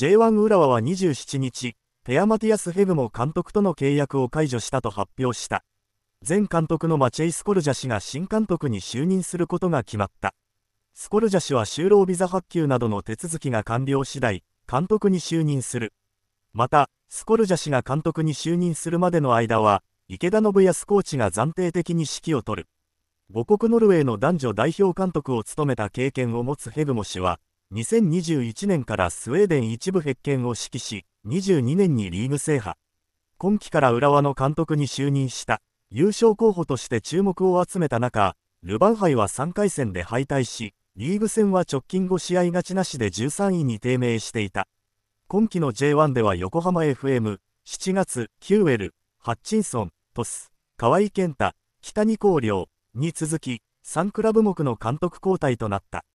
J1 浦和は27日、ペアマティアス・ヘブも監督との契約を解除したと発表した。前監督のマチェイ・スコルジャ氏が新監督に就任することが決まった。スコルジャ氏は就労ビザ発給などの手続きが完了次第、監督に就任する。また、スコルジャ氏が監督に就任するまでの間は、池田信康コーチが暫定的に指揮を執る。母国ノルウェーの男女代表監督を務めた経験を持つヘグモ氏は、2021年からスウェーデン一部発見を指揮し、22年にリーグ制覇。今季から浦和の監督に就任した、優勝候補として注目を集めた中、ルヴァン杯は3回戦で敗退し、リーグ戦は直近5試合勝ちなしで13位に低迷していた。今季の J1 では横浜 FM、7月、キューエル、ハッチンソン、トス、河合健太、北二光陵に続き、3クラブ目の監督交代となった。